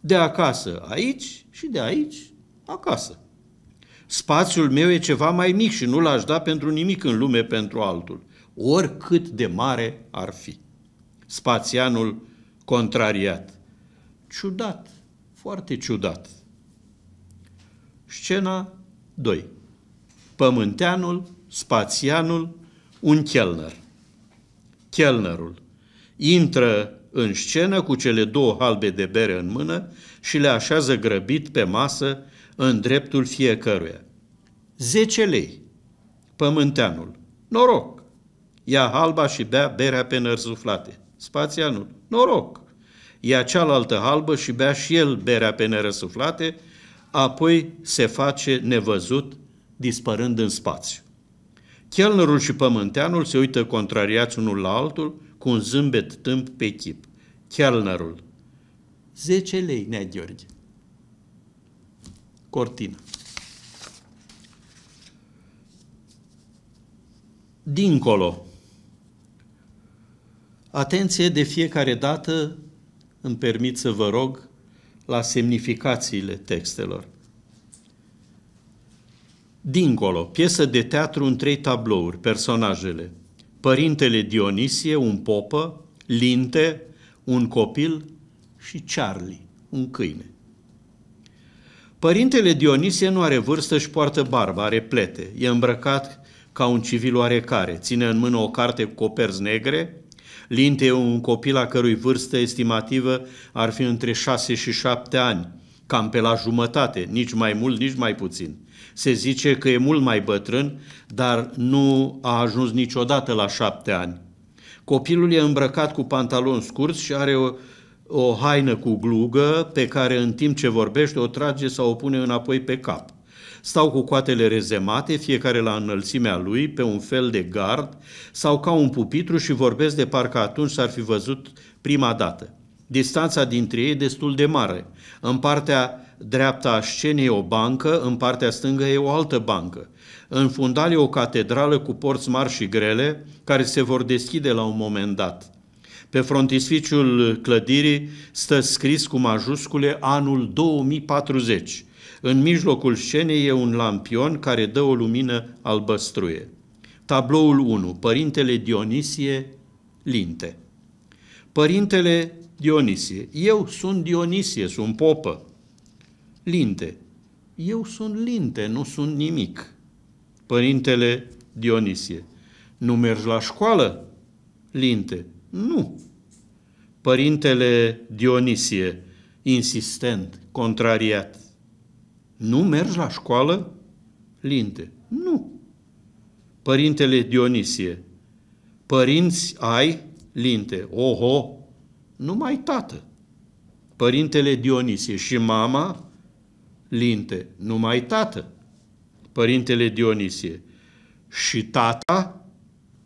De acasă aici și de aici acasă. Spațiul meu e ceva mai mic și nu l-aș da pentru nimic în lume pentru altul, oricât de mare ar fi. Spațianul contrariat. Ciudat, foarte ciudat. Scena 2. Pământeanul, spațianul, un chelner chelnerul. Intră în scenă cu cele două halbe de bere în mână și le așează grăbit pe masă în dreptul fiecăruia. Zece lei. Pământeanul. Noroc. Ia halba și bea berea pe nărzuflate. Spațianul. Noroc. Ia cealaltă halbă și bea și el berea pe nărzuflate, apoi se face nevăzut dispărând în spațiu. Chelnerul și pământeanul se uită contrariați unul la altul cu un zâmbet tâmp pe chip. Chelnerul. 10 lei, Nea Gheorghe. Cortina. Dincolo. Atenție de fiecare dată, îmi permit să vă rog, la semnificațiile textelor. Dincolo, piesă de teatru în trei tablouri, personajele. Părintele Dionisie, un popă, Linte, un copil și Charlie, un câine. Părintele Dionisie nu are vârstă și poartă barba, are plete. E îmbrăcat ca un civil oarecare, ține în mână o carte cu coperți negre, Linte e un copil a cărui vârstă estimativă ar fi între șase și șapte ani, cam pe la jumătate, nici mai mult, nici mai puțin – se zice că e mult mai bătrân, dar nu a ajuns niciodată la șapte ani. Copilul e îmbrăcat cu pantaloni scurți și are o, o haină cu glugă pe care în timp ce vorbește o trage sau o pune înapoi pe cap. Stau cu coatele rezemate, fiecare la înălțimea lui, pe un fel de gard sau ca un pupitru și vorbesc de parcă atunci s-ar fi văzut prima dată. Distanța dintre ei e destul de mare. În partea dreapta scenei o bancă, în partea stângă e o altă bancă. În fundal e o catedrală cu porți mari și grele, care se vor deschide la un moment dat. Pe frontisficiul clădirii stă scris cu majuscule anul 2040. În mijlocul scenei e un lampion care dă o lumină albăstruie. Tabloul 1. Părintele Dionisie Linte. Părintele Dionisie. Eu sunt Dionisie, sunt popă linte. Eu sunt linte, nu sunt nimic. Părintele Dionisie, nu mergi la școală? Linte, nu. Părintele Dionisie, insistent, contrariat, nu mergi la școală? Linte, nu. Părintele Dionisie, părinți ai? Linte, oho, numai tată. Părintele Dionisie și mama? linte, numai tată, părintele Dionisie. Și tata,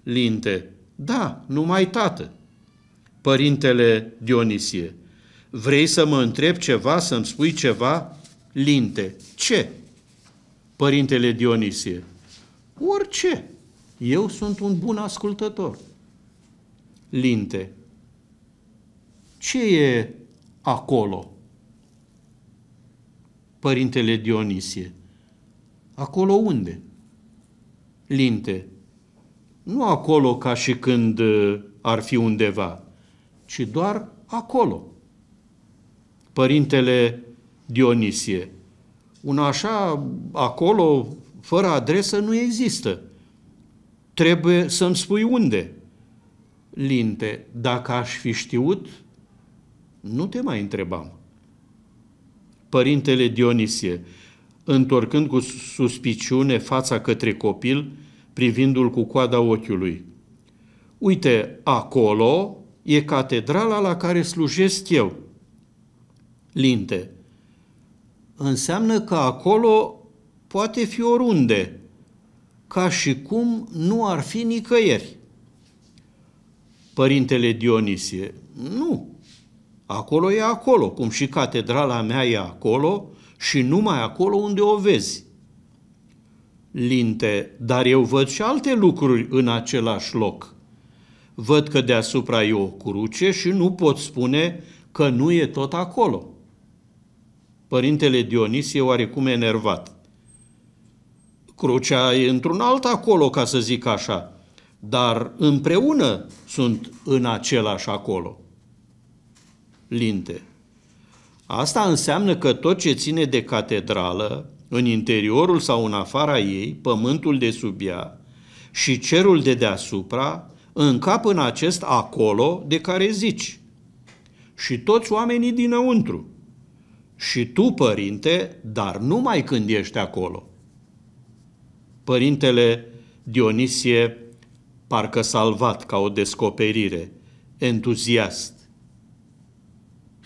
linte, da, numai tată, părintele Dionisie. Vrei să mă întreb ceva, să-mi spui ceva? Linte, ce? Părintele Dionisie, orice. Eu sunt un bun ascultător. Linte, ce e acolo? Părintele Dionisie. Acolo unde? Linte. Nu acolo ca și când uh, ar fi undeva, ci doar acolo. Părintele Dionisie. Un așa acolo, fără adresă, nu există. Trebuie să-mi spui unde. Linte, dacă aș fi știut, nu te mai întrebam părintele Dionisie, întorcând cu suspiciune fața către copil, privindu-l cu coada ochiului. Uite, acolo e catedrala la care slujesc eu. Linte. Înseamnă că acolo poate fi oriunde, ca și cum nu ar fi nicăieri. Părintele Dionisie. Nu, Acolo e acolo, cum și catedrala mea e acolo și numai acolo unde o vezi. Linte, dar eu văd și alte lucruri în același loc. Văd că deasupra e o cruce și nu pot spune că nu e tot acolo. Părintele Dionisie oarecum enervat. Crucea e într-un alt acolo, ca să zic așa, dar împreună sunt în același acolo linte. Asta înseamnă că tot ce ține de catedrală, în interiorul sau în afara ei, pământul de sub ea și cerul de deasupra, încap în acest acolo de care zici. Și toți oamenii dinăuntru. Și tu, părinte, dar numai când ești acolo. Părintele Dionisie parcă salvat ca o descoperire, entuziast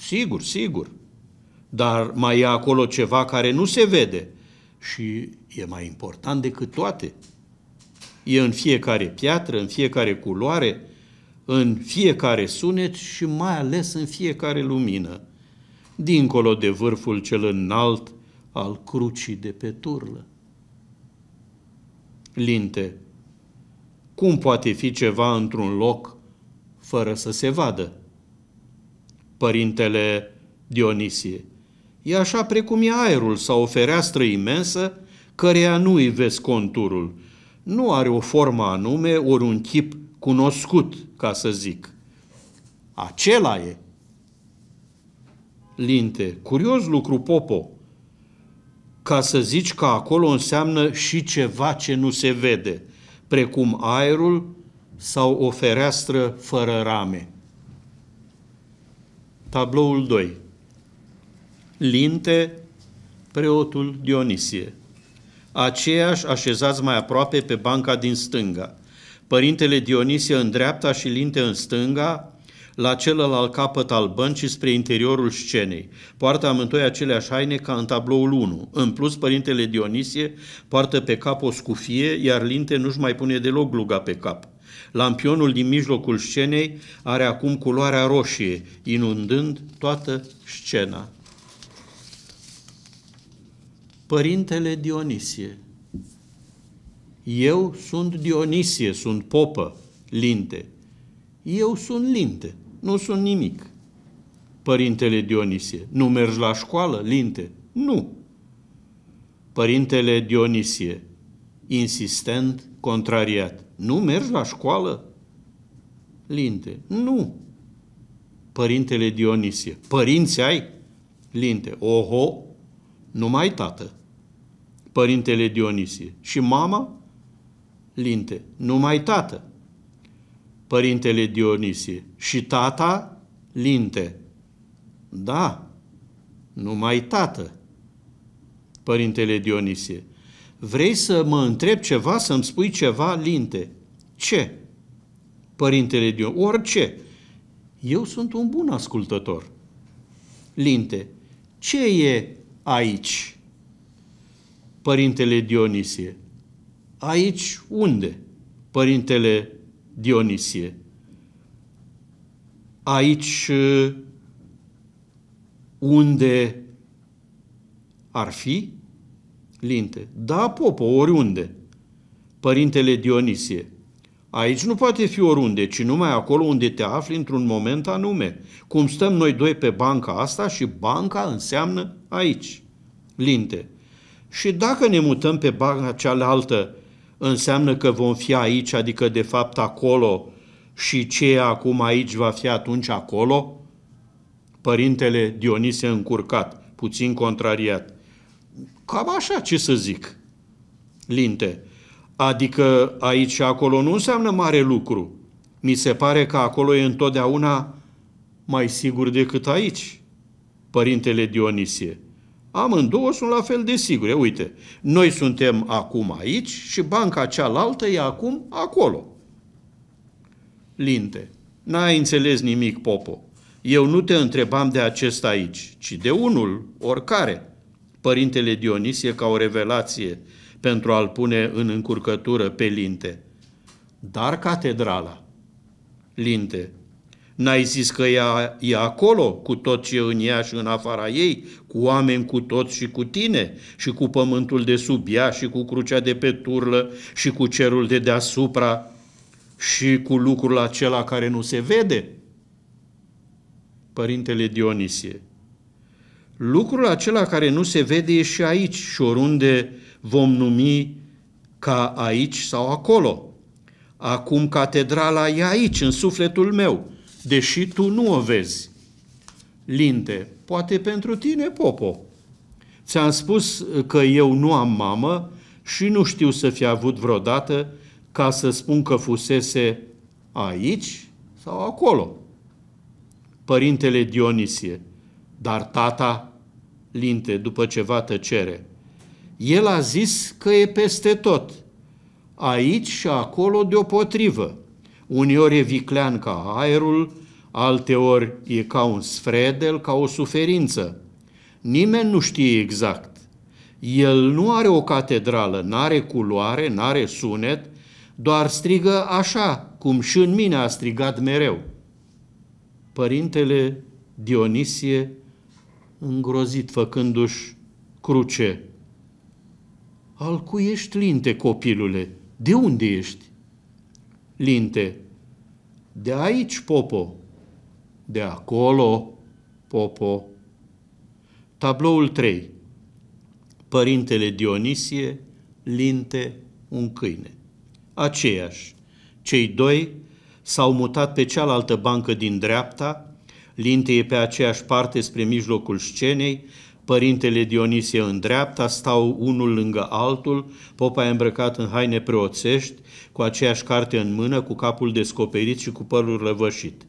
Sigur, sigur. Dar mai e acolo ceva care nu se vede și e mai important decât toate. E în fiecare piatră, în fiecare culoare, în fiecare sunet și mai ales în fiecare lumină, dincolo de vârful cel înalt al crucii de pe turlă. Linte, cum poate fi ceva într-un loc fără să se vadă? părintele Dionisie. E așa precum e aerul sau o fereastră imensă căreia nu îi vezi conturul. Nu are o formă anume, ori un chip cunoscut, ca să zic. Acela e. Linte, curios lucru, Popo, ca să zici că acolo înseamnă și ceva ce nu se vede, precum aerul sau o fereastră fără rame. Tabloul 2. Linte, preotul Dionisie. Aceiași așezați mai aproape pe banca din stânga. Părintele Dionisie în dreapta și Linte în stânga, la celălalt capăt al băncii spre interiorul scenei. Poartă amândoi aceleași haine ca în tabloul 1. În plus, părintele Dionisie poartă pe cap o scufie, iar Linte nu-și mai pune deloc gluga pe cap. Lampionul din mijlocul scenei are acum culoarea roșie, inundând toată scena. Părintele Dionisie Eu sunt Dionisie, sunt popă, linte. Eu sunt linte, nu sunt nimic. Părintele Dionisie, nu mergi la școală, linte? Nu. Părintele Dionisie, insistent, contrariat. Nu mergi la școală? Linte. Nu. Părintele Dionisie. Părinți ai? Linte. Oho, numai tată. Părintele Dionisie. Și mama? Linte. Numai tată. Părintele Dionisie. Și tata? Linte. Da, numai tată. Părintele Dionisie. Vrei să mă întreb ceva, să-mi spui ceva, linte? Ce? Părintele Dion, orice. Eu sunt un bun ascultător. Linte, ce e aici? Părintele Dionisie, aici unde? Părintele Dionisie, aici uh, unde ar fi? linte. Da, popă, oriunde. Părintele Dionisie, aici nu poate fi oriunde, ci numai acolo unde te afli într-un moment anume. Cum stăm noi doi pe banca asta și banca înseamnă aici. Linte. Și dacă ne mutăm pe banca cealaltă, înseamnă că vom fi aici, adică de fapt acolo, și ce e acum aici va fi atunci acolo? Părintele Dionise încurcat, puțin contrariat. Cam așa, ce să zic, linte. Adică aici și acolo nu înseamnă mare lucru. Mi se pare că acolo e întotdeauna mai sigur decât aici, părintele Dionisie. Amândouă sunt la fel de sigure. Uite, noi suntem acum aici și banca cealaltă e acum acolo. Linte, n-ai înțeles nimic, Popo. Eu nu te întrebam de acesta aici, ci de unul, oricare. Părintele Dionisie ca o revelație pentru a-l pune în încurcătură pe linte. Dar catedrala, linte, n-ai zis că ea e acolo, cu tot ce în ea și în afara ei, cu oameni cu tot și cu tine, și cu pământul de sub ea, și cu crucea de pe turlă, și cu cerul de deasupra, și cu lucrul acela care nu se vede? Părintele Dionisie, Lucrul acela care nu se vede e și aici și oriunde vom numi ca aici sau acolo. Acum catedrala e aici, în sufletul meu, deși tu nu o vezi. Linte, poate pentru tine, Popo. Ți-am spus că eu nu am mamă și nu știu să fi avut vreodată ca să spun că fusese aici sau acolo. Părintele Dionisie, dar tata linte după ceva tăcere. El a zis că e peste tot, aici și acolo deopotrivă. Uneori e viclean ca aerul, alteori e ca un sfredel, ca o suferință. Nimeni nu știe exact. El nu are o catedrală, n-are culoare, n-are sunet, doar strigă așa, cum și în mine a strigat mereu. Părintele Dionisie îngrozit făcându-și cruce. Al cui ești linte, copilule? De unde ești? Linte. De aici, popo. De acolo, popo. Tabloul 3. Părintele Dionisie, linte, un câine. Aceiași. Cei doi s-au mutat pe cealaltă bancă din dreapta, Linte e pe aceeași parte spre mijlocul scenei, părintele Dionisie în dreapta, stau unul lângă altul, popa e îmbrăcat în haine preoțești, cu aceeași carte în mână, cu capul descoperit și cu părul răvășit.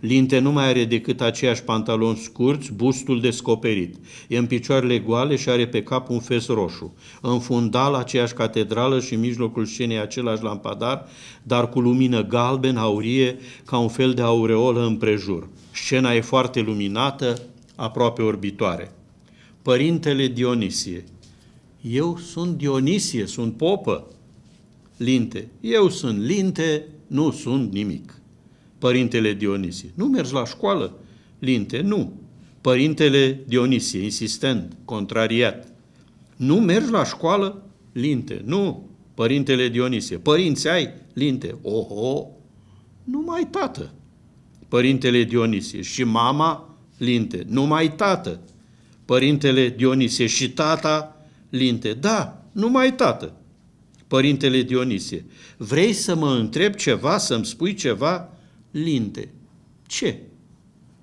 Linte nu mai are decât aceiași pantaloni scurți, bustul descoperit. E în picioarele goale și are pe cap un fes roșu. În fundal, aceeași catedrală și în mijlocul scenei același lampadar, dar cu lumină galben, aurie, ca un fel de aureolă împrejur. Scena e foarte luminată, aproape orbitoare. Părintele Dionisie. Eu sunt Dionisie, sunt popă. Linte. Eu sunt linte, nu sunt nimic. Părintele Dionisie. Nu mergi la școală? Linte. Nu. Părintele Dionisie, insistent, contrariat. Nu mergi la școală? Linte. Nu. Părintele Dionisie. Părinți ai? Linte. Oho. Numai tată părintele Dionisie, și mama, linte, numai tată, părintele Dionisie, și tata, linte, da, numai tată, părintele Dionisie, vrei să mă întreb ceva, să-mi spui ceva, linte, ce?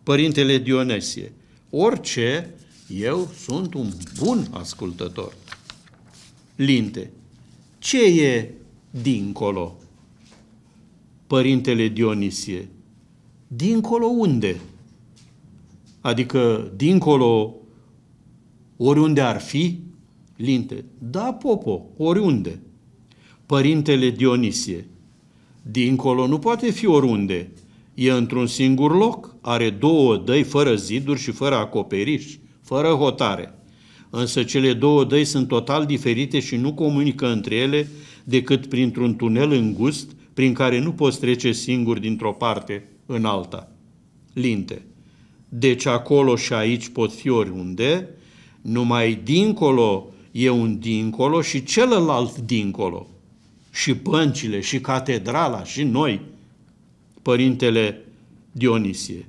Părintele Dionisie, orice, eu sunt un bun ascultător. Linte, ce e dincolo? Părintele Dionisie, Dincolo unde? Adică, dincolo, oriunde ar fi, linte. Da, Popo, oriunde. Părintele Dionisie. Dincolo nu poate fi oriunde. E într-un singur loc, are două dăi fără ziduri și fără acoperiș, fără hotare. Însă cele două dăi sunt total diferite și nu comunică între ele decât printr-un tunel îngust prin care nu poți trece singur dintr-o parte în alta, linte. Deci acolo și aici pot fi oriunde, numai dincolo e un dincolo și celălalt dincolo. Și băncile, și catedrala, și noi, Părintele Dionisie.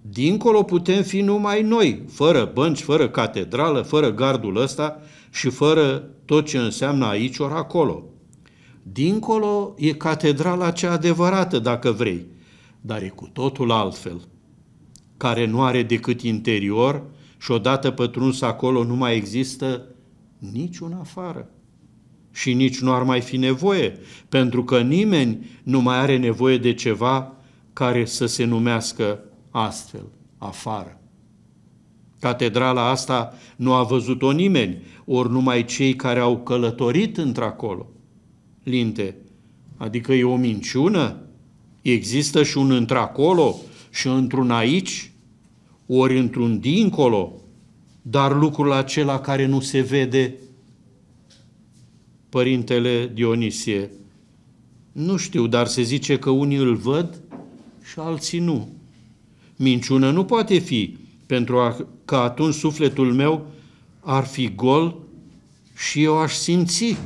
Dincolo putem fi numai noi, fără bănci, fără catedrală, fără gardul ăsta și fără tot ce înseamnă aici ori acolo. Dincolo e catedrala cea adevărată, dacă vrei, dar e cu totul altfel, care nu are decât interior și odată pătruns acolo nu mai există niciun afară. Și nici nu ar mai fi nevoie, pentru că nimeni nu mai are nevoie de ceva care să se numească astfel, afară. Catedrala asta nu a văzut-o nimeni, ori numai cei care au călătorit într-acolo. Linte, adică e o minciună Există și un într-acolo și într-un aici, ori într-un dincolo, dar lucrul acela care nu se vede, Părintele Dionisie, nu știu, dar se zice că unii îl văd și alții nu. Minciună nu poate fi, pentru a, că atunci sufletul meu ar fi gol și eu aș simți.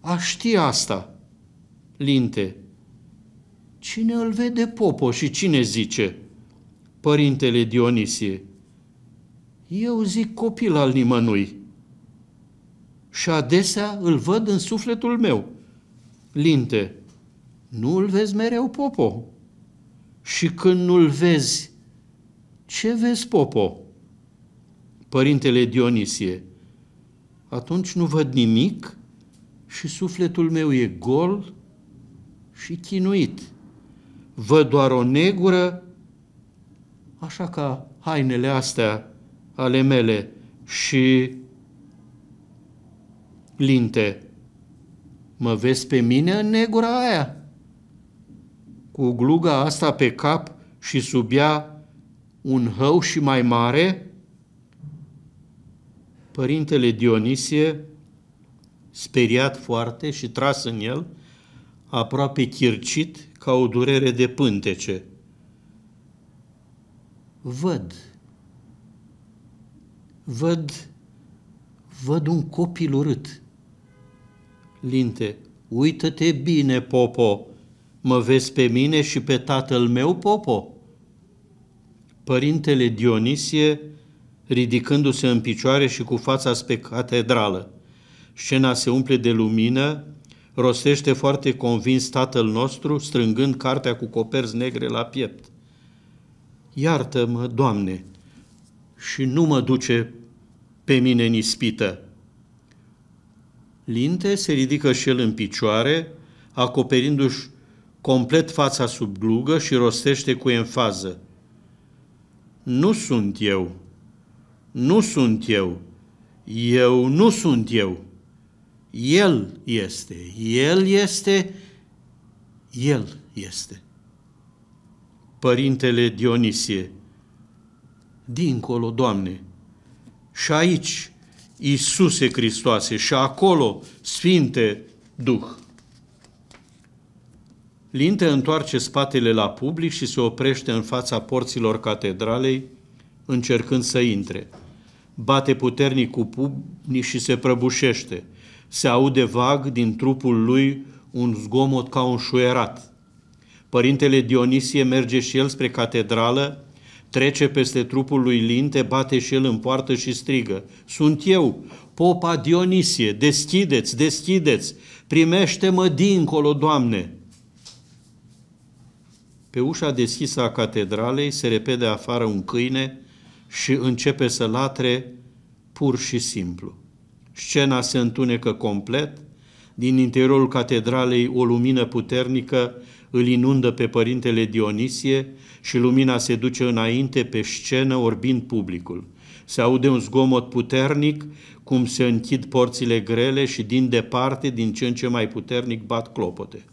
Aș ști asta. Linte, Cine îl vede popo și cine zice? Părintele Dionisie. Eu zic copil al nimănui. Și adesea îl văd în sufletul meu. Linte, nu îl vezi mereu popo. Și când nu-l vezi, ce vezi popo? Părintele Dionisie, atunci nu văd nimic și sufletul meu e gol și chinuit văd doar o negură, așa ca hainele astea ale mele și linte. Mă vezi pe mine în negura aia? Cu gluga asta pe cap și sub ea un hău și mai mare? Părintele Dionisie, speriat foarte și tras în el, aproape chircit, ca o durere de pântece. Văd, văd, văd un copil urât. Linte, uită-te bine, Popo, mă vezi pe mine și pe tatăl meu, Popo? Părintele Dionisie, ridicându-se în picioare și cu fața spre catedrală. Scena se umple de lumină, rostește foarte convins tatăl nostru, strângând cartea cu coperți negre la piept. Iartă-mă, Doamne, și nu mă duce pe mine nispită. Linte se ridică și el în picioare, acoperindu-și complet fața sub glugă și rostește cu enfază. Nu sunt eu, nu sunt eu, eu nu sunt eu. El este, El este, El este. Părintele Dionisie, dincolo, Doamne, și aici, Iisuse Hristoase, și acolo, Sfinte Duh. Linte întoarce spatele la public și se oprește în fața porților catedralei, încercând să intre. Bate puternic cu pumnii și se prăbușește – se aude vag din trupul lui un zgomot ca un șuierat. Părintele Dionisie merge și el spre catedrală, trece peste trupul lui Linte, bate și el în poartă și strigă, Sunt eu, popa Dionisie, deschideți, deschideți, primește-mă dincolo, Doamne!" Pe ușa deschisă a catedralei se repede afară un câine și începe să latre pur și simplu. Scena se întunecă complet, din interiorul catedralei o lumină puternică îl inundă pe părintele Dionisie și lumina se duce înainte pe scenă orbind publicul. Se aude un zgomot puternic, cum se închid porțile grele și din departe, din ce în ce mai puternic, bat clopote.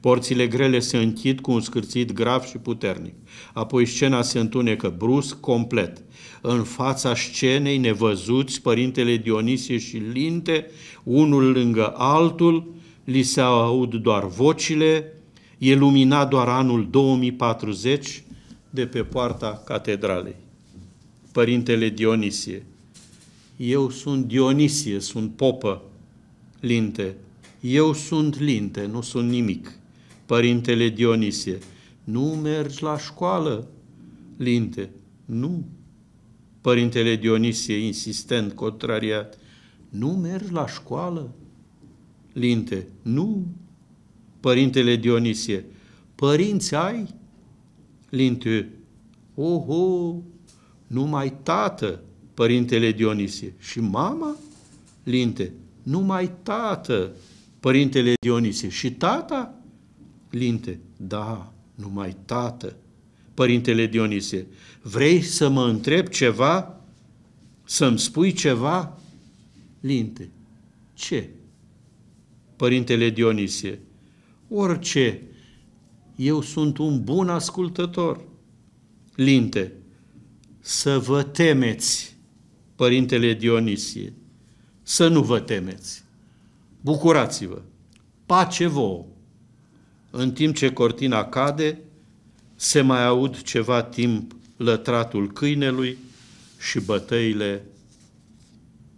Porțile grele se închid cu un scârțit grav și puternic. Apoi scena se întunecă brusc, complet. În fața scenei nevăzuți, părintele Dionisie și Linte, unul lângă altul, li se aud doar vocile, e luminat doar anul 2040 de pe poarta catedralei. Părintele Dionisie, eu sunt Dionisie, sunt popă, linte, eu sunt linte, nu sunt nimic. Părintele Dionisie, nu mergi la școală, Linte, nu. Părintele Dionisie, insistent, contrariat, nu mergi la școală, Linte, nu. Părintele Dionisie, părinți ai? Linte, oho, numai tată, părintele Dionisie. Și mama? Linte, numai tată, părintele Dionisie. Și tata? linte. Da, numai tată. Părintele Dionisie, vrei să mă întreb ceva? Să-mi spui ceva? Linte, ce? Părintele Dionisie, orice. Eu sunt un bun ascultător. Linte, să vă temeți, Părintele Dionisie, să nu vă temeți. Bucurați-vă! Pace vouă! în timp ce cortina cade, se mai aud ceva timp lătratul câinelui și bătăile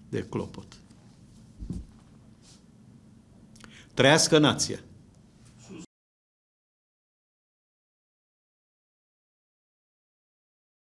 de clopot. Trăiască nația!